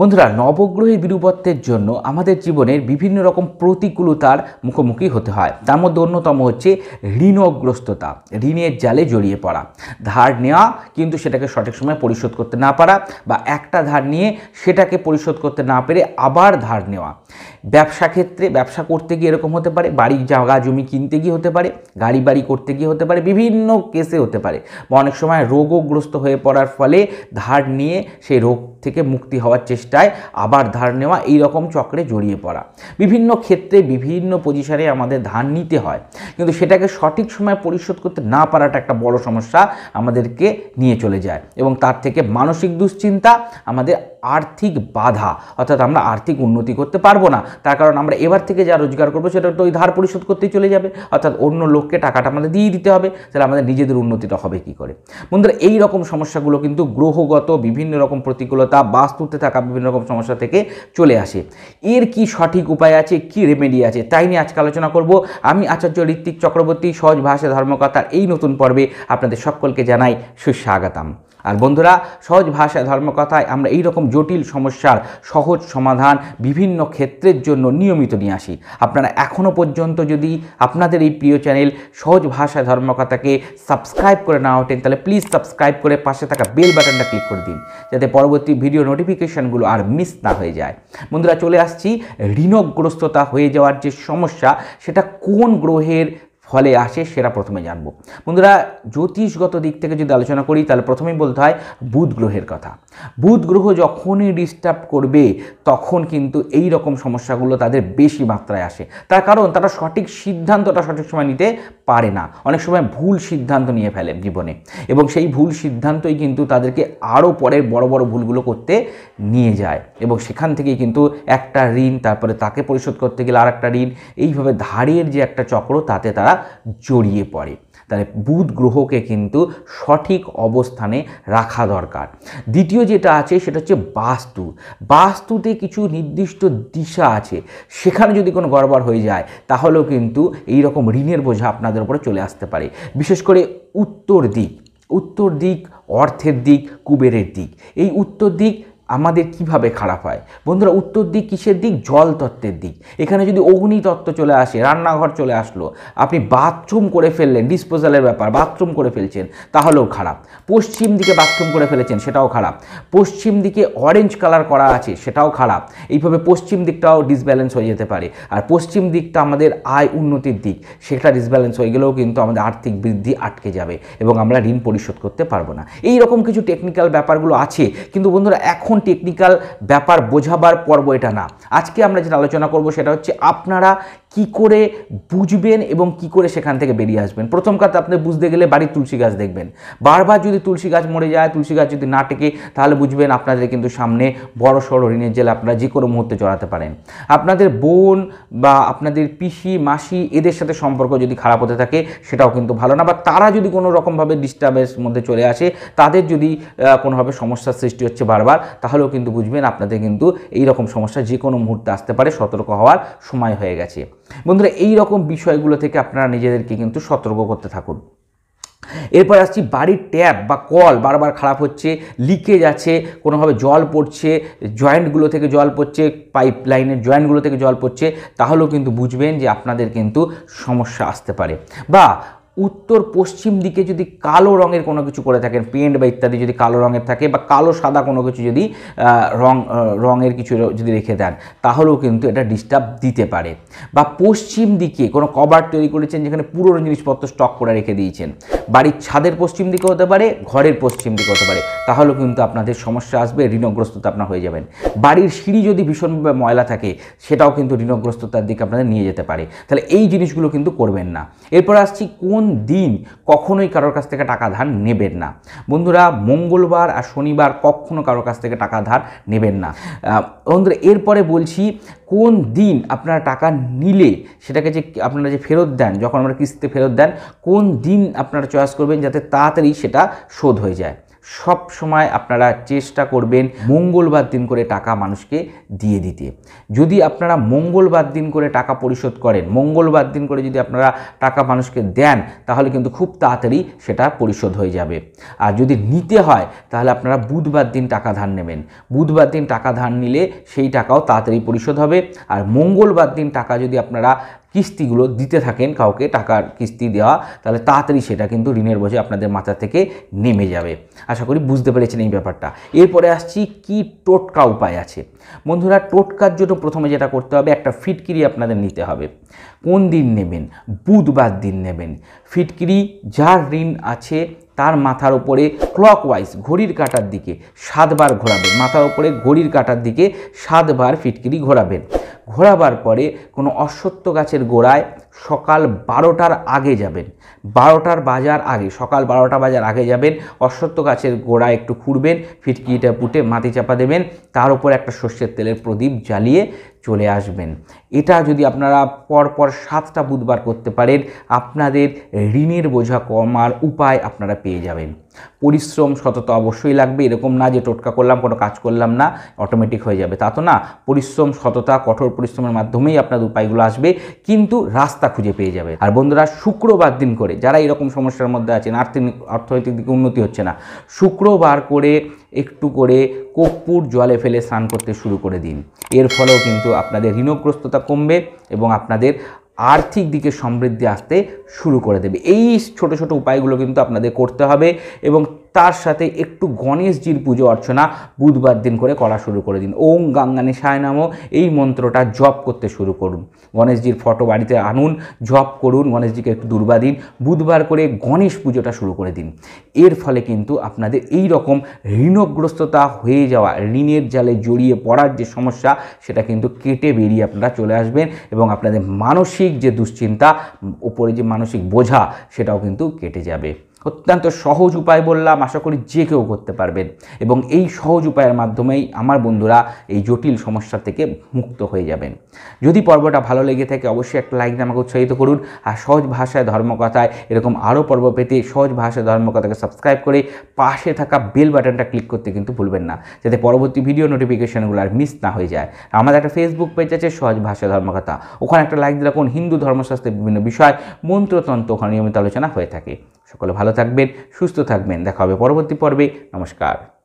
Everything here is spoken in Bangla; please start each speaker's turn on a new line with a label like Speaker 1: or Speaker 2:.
Speaker 1: বন্ধুরা নবগ্রহের বিরূপত্বের জন্য আমাদের জীবনের বিভিন্ন রকম প্রতিকূলতার মুখোমুখি হতে হয় তার মধ্যে অন্যতম হচ্ছে ঋণগ্রস্ততা ঋণের জালে জড়িয়ে পড়া ধার নেওয়া কিন্তু সেটাকে সঠিক সময় পরিশোধ করতে না পারা বা একটা ধার নিয়ে সেটাকে পরিশোধ করতে না পেরে আবার ধার নেওয়া ব্যবসা ক্ষেত্রে ব্যবসা করতে গিয়ে এরকম হতে পারে বাড়ি জায়গা জমি কিনতে গিয়ে হতে পারে গাড়ি বাড়ি করতে গিয়ে হতে পারে বিভিন্ন কেসে হতে পারে বা অনেক সময় রোগগ্রস্ত হয়ে পড়ার ফলে ধার নিয়ে সেই রোগ থেকে মুক্তি হওয়ার চেষ্টায় আবার ধার নেওয়া এই রকম চক্রে জড়িয়ে পড়া বিভিন্ন ক্ষেত্রে বিভিন্ন পজিশনে আমাদের ধার নিতে হয় কিন্তু সেটাকে সঠিক সময় পরিশোধ করতে না পারাটা একটা বড় সমস্যা আমাদেরকে নিয়ে চলে যায় এবং তার থেকে মানসিক দুশ্চিন্তা আমাদের আর্থিক বাধা অর্থাৎ আমরা আর্থিক উন্নতি করতে পারবো না তার কারণ আমরা এবার থেকে যা রোজগার করবো সেটা তো ওই ধার পরিশোধ করতেই চলে যাবে অর্থাৎ অন্য লোককে টাকাটা আমাদের দিয়ে দিতে হবে তাহলে আমাদের নিজেদের উন্নতিটা হবে কি করে বন্ধুরা এই রকম সমস্যাগুলো কিন্তু গ্রহগত বিভিন্ন রকম প্রতিকূলতা বাস্তুতে থাকা বিভিন্ন রকম সমস্যা থেকে চলে আসে এর কি সঠিক উপায় আছে কি রেমেডি আছে তাই নিয়ে আজকে আলোচনা করব আমি আচার্য ঋত্বিক চক্রবর্তী সহজ ভাষা ধর্মকথার এই নতুন পর্বে আপনাদের সকলকে জানাই সুস্বাগতম আর বন্ধুরা সহজ ভাষায় ধর্মকথায় আমরা এইরকম জটিল সমস্যার সহজ সমাধান বিভিন্ন ক্ষেত্রের জন্য নিয়মিত নিয়ে আসি আপনারা এখনও পর্যন্ত যদি আপনাদের এই প্রিয় চ্যানেল সহজ ভাষায় ধর্মকথাকে সাবস্ক্রাইব করে না ওঠেন তাহলে প্লিজ সাবস্ক্রাইব করে পাশে থাকা বেল বাটনটা ক্লিক করে দিন যাতে পরবর্তী ভিডিও নোটিফিকেশানগুলো আর মিস না হয়ে যায় বন্ধুরা চলে আসছি ঋণগ্রস্ততা হয়ে যাওয়ার যে সমস্যা সেটা কোন গ্রহের ফলে আসে সেটা প্রথমে জানব বন্ধুরা জ্যোতিষগত দিক থেকে যদি আলোচনা করি তাহলে প্রথমেই বলতে হয় বুধ গ্রহের কথা বুধ গ্রহ যখনই ডিস্টার্ব করবে তখন কিন্তু এই রকম সমস্যাগুলো তাদের বেশি মাত্রায় আসে তার কারণ তারা সঠিক সিদ্ধান্তটা সঠিক সময় নিতে পারে না অনেক সময় ভুল সিদ্ধান্ত নিয়ে ফেলে জীবনে এবং সেই ভুল সিদ্ধান্তই কিন্তু তাদেরকে আরও পরের বড় বড় ভুলগুলো করতে নিয়ে যায় এবং সেখান থেকেই কিন্তু একটা ঋণ তারপরে তাকে পরিশোধ করতে গেলে আর একটা ঋণ এইভাবে ধারের যে একটা চক্র তাতে তারা জড়িয়ে পড়ে তাহলে বুধ গ্রহকে কিন্তু সঠিক অবস্থানে রাখা দরকার দ্বিতীয় যেটা আছে সেটা হচ্ছে বাস্তু বাস্তুতে কিছু নির্দিষ্ট দিশা আছে সেখানে যদি কোনো গড়বড় হয়ে যায় তাহলেও কিন্তু এই রকম ঋণের বোঝা আপনাদের উপরে চলে আসতে পারে বিশেষ করে উত্তর দিক উত্তর দিক অর্থের দিক কুবেরের দিক এই উত্তর দিক আমাদের কিভাবে খারাপ হয় বন্ধুরা উত্তর দিক কিসের দিক জল তত্ত্বের দিক এখানে যদি অগ্নিতত্ত্ব চলে আসে রান্নাঘর চলে আসলো আপনি বাথরুম করে ফেললেন ডিসপোজালের ব্যাপার বাথরুম করে ফেলছেন তাহলেও খারাপ পশ্চিম দিকে বাথরুম করে ফেলেছেন সেটাও খারাপ পশ্চিম দিকে অরেঞ্জ কালার করা আছে সেটাও খারাপ এইভাবে পশ্চিম দিকটাও ডিসব্যালেন্স হয়ে যেতে পারে আর পশ্চিম দিকটা আমাদের আয় উন্নতির দিক সেটা ডিসব্যালেন্স হয়ে গেলেও কিন্তু আমাদের আর্থিক বৃদ্ধি আটকে যাবে এবং আমরা ঋণ পরিশোধ করতে পারবো না এই রকম কিছু টেকনিক্যাল ব্যাপারগুলো আছে কিন্তু বন্ধুরা এখন টেকনিক্যাল ব্যাপার বোঝাবার পর্ব এটা না আজকে আমরা যেটা আলোচনা করব সেটা হচ্ছে আপনারা কি করে বুঝবেন এবং কি করে সেখান থেকে বেরিয়ে আসবেন প্রথম কথা আপনি বুঝতে গেলে বাড়ির তুলসী গাছ দেখবেন বারবার যদি তুলসী গাছ মরে যায় তুলসী গাছ যদি না টেকে তাহলে বুঝবেন আপনাদের কিন্তু সামনে বড় সড় ঋণের জেলে আপনারা যে কোনো মুহূর্তে জড়াতে পারেন আপনাদের বোন বা আপনাদের পিসি মাসি এদের সাথে সম্পর্ক যদি খারাপ হতে থাকে সেটাও কিন্তু ভালো না বা তারা যদি কোনো রকমভাবে ডিস্টার্বেন্স মধ্যে চলে আসে তাদের যদি কোনোভাবে সমস্যার সৃষ্টি হচ্ছে বারবার তাহলে তাহলেও কিন্তু বুঝবেন আপনাদের কিন্তু এই রকম সমস্যা যে কোনো মুহূর্তে আসতে পারে সতর্ক হওয়ার সময় হয়ে গেছে বন্ধুরা এই রকম বিষয়গুলো থেকে আপনারা নিজেদেরকে কিন্তু সতর্ক করতে থাকুন এরপর আসছি বাড়ির ট্যাপ বা কল বারবার খারাপ হচ্ছে লিকেজ আছে কোনোভাবে জল পড়ছে জয়েন্টগুলো থেকে জল পড়ছে পাইপ লাইনের জয়েন্টগুলো থেকে জল পড়ছে তাহলেও কিন্তু বুঝবেন যে আপনাদের কিন্তু সমস্যা আসতে পারে বা উত্তর পশ্চিম দিকে যদি কালো রঙের কোনো কিছু করে থাকেন পেন্ট বা ইত্যাদি যদি কালো রঙের থাকে বা কালো সাদা কোনো কিছু যদি রং রঙের কিছু যদি রেখে দেন তাহলেও কিন্তু এটা ডিস্টার্ব দিতে পারে বা পশ্চিম দিকে কোনো কভার তৈরি করেছেন যেখানে পুরনো জিনিসপত্র স্টক করে রেখে দিয়েছেন বাড়ির ছাদের পশ্চিম দিকে হতে পারে ঘরের পশ্চিম দিকে হতে পারে তাহলেও কিন্তু আপনাদের সমস্যা আসবে ঋণগ্রস্ততা আপনার হয়ে যাবেন বাড়ির সিঁড়ি যদি ভীষণভাবে ময়লা থাকে সেটাও কিন্তু ঋণগ্রস্ততার দিকে আপনাদের নিয়ে যেতে পারে তাহলে এই জিনিসগুলো কিন্তু করবেন না এরপর আসছি কোন দিন কখনোই কারোর কাছ থেকে টাকা ধার নেবেন না বন্ধুরা মঙ্গলবার আর শনিবার কখনও কারোর কাছ থেকে টাকা ধার নেবেন না বন্ধুরা এরপরে বলছি কোন দিন আপনারা টাকা নিলে সেটাকে যে আপনারা যে ফেরত দেন যখন আমরা কিস্তিতে ফেরত দেন কোন দিন আপনারা প্রয়াস করবেন যাতে তাড়াতাড়ি সেটা শোধ হয়ে যায় সব সময় আপনারা চেষ্টা করবেন মঙ্গলবার দিন করে টাকা মানুষকে দিয়ে দিতে যদি আপনারা মঙ্গলবার দিন করে টাকা পরিশোধ করেন মঙ্গলবার দিন করে যদি আপনারা টাকা মানুষকে দেন তাহলে কিন্তু খুব তাড়াতাড়ি সেটা পরিশোধ হয়ে যাবে আর যদি নিতে হয় তাহলে আপনারা বুধবার দিন টাকা ধার নেবেন বুধবার দিন টাকা ধার নিলে সেই টাকাও তাড়াতাড়ি পরিশোধ হবে আর মঙ্গলবার দিন টাকা যদি আপনারা কিস্তিগুলো দিতে থাকেন কাউকে টাকার কিস্তি দেওয়া তাহলে তাড়াতাড়ি সেটা কিন্তু ঋণের বোঝে আপনাদের মাথা থেকে নেমে যাবে আশা করি বুঝতে পেরেছেন এই ব্যাপারটা এরপরে আসছি কি টোটকা উপায় আছে বন্ধুরা টোটকার জন্য প্রথমে যেটা করতে হবে একটা ফিটকিরি আপনাদের নিতে হবে কোন দিন নেবেন বুধবার দিন নেবেন ফিটকিরি যার ঋণ আছে তার মাথার ওপরে ক্লকওয়াইজ ঘড়ির কাটার দিকে সাতবার ঘোরাবেন মাথার ওপরে ঘড়ির কাটার দিকে সাতবার ফিটকিরি ঘোরাবেন ঘোরাবার পরে কোনো অশ্বত্থ গাছের গোড়ায় সকাল বারোটার আগে যাবেন বারোটার বাজার আগে সকাল বারোটা বাজার আগে যাবেন অশ্বত্থ গাছের গোড়া একটু খুঁড়বেন ফিটকিটা পুটে মাটি চাপা দেবেন তার উপর একটা সর্ষের তেলের প্রদীপ জ্বালিয়ে চলে আসবেন এটা যদি আপনারা পরপর সাতটা বুধবার করতে পারেন আপনাদের ঋণের বোঝা কমার উপায় আপনারা পেয়ে যাবেন পরিশ্রম সততা অবশ্যই লাগবে এরকম না যে টোটকা করলাম কোনো কাজ করলাম না অটোমেটিক হয়ে যাবে তা তো না পরিশ্রম সততা কঠোর পরিশ্রমের মাধ্যমেই আপনাদের উপায়গুলো আসবে কিন্তু রাস্তা রাস্তা খুঁজে পেয়ে যাবে আর বন্ধুরা শুক্রবার দিন করে যারা এরকম সমস্যার মধ্যে আছেন আর্থিক অর্থনৈতিক দিকে উন্নতি হচ্ছে না শুক্রবার করে একটু করে কপ্পুর জলে ফেলে স্নান করতে শুরু করে দিন এর ফলেও কিন্তু আপনাদের ঋণগ্রস্ততা কমবে এবং আপনাদের আর্থিক দিকে সমৃদ্ধি আসতে শুরু করে দেবে এই ছোট ছোট উপায়গুলো কিন্তু আপনাদের করতে হবে এবং তার সাথে একটু গণেশজির পুজো অর্চনা বুধবার দিন করে করা শুরু করে দিন ওম গাঙ্গা সায় নামও এই মন্ত্রটা জপ করতে শুরু করুন গণেশজির ফটো বাড়িতে আনুন জপ করুন গণেশজিকে একটু দুর্বা দিন বুধবার করে গণেশ পুজোটা শুরু করে দিন এর ফলে কিন্তু আপনাদের এই রকম ঋণগ্রস্ততা হয়ে যাওয়া ঋণের জালে জড়িয়ে পড়ার যে সমস্যা সেটা কিন্তু কেটে বেরিয়ে আপনারা চলে আসবেন এবং আপনাদের মানসিক যে দুশ্চিন্তা ওপরে যে মানসিক বোঝা সেটাও কিন্তু কেটে যাবে অত্যন্ত সহজ উপায় বললাম আশা করি যে কেউ করতে পারবেন এবং এই সহজ উপায়ের মাধ্যমেই আমার বন্ধুরা এই জটিল সমস্যা থেকে মুক্ত হয়ে যাবেন যদি পর্বটা ভালো লেগে থাকে অবশ্যই একটা লাইক দিয়ে আমাকে উৎসাহিত করুন আর সহজ ভাষায় ধর্মকথায় এরকম আরও পর্ব পেতে সহজ ভাষায় ধর্মকথাকে সাবস্ক্রাইব করে পাশে থাকা বেল বাটনটা ক্লিক করতে কিন্তু ভুলবেন না যাতে পরবর্তী ভিডিও নোটিফিকেশানগুলো আর মিস না হয়ে যায় আমাদের একটা ফেসবুক পেজ আছে সহজ ভাষায় ধর্মকথা ওখানে একটা লাইক দিলে রাখুন হিন্দু ধর্মশাস্ত্রের বিভিন্ন বিষয় মন্ত্রতন্ত্র ওখানে নিয়মিত আলোচনা হয়ে থাকে সকলে ভালো থাকবেন সুস্থ থাকবেন দেখা হবে পরবর্তী পর্বে নমস্কার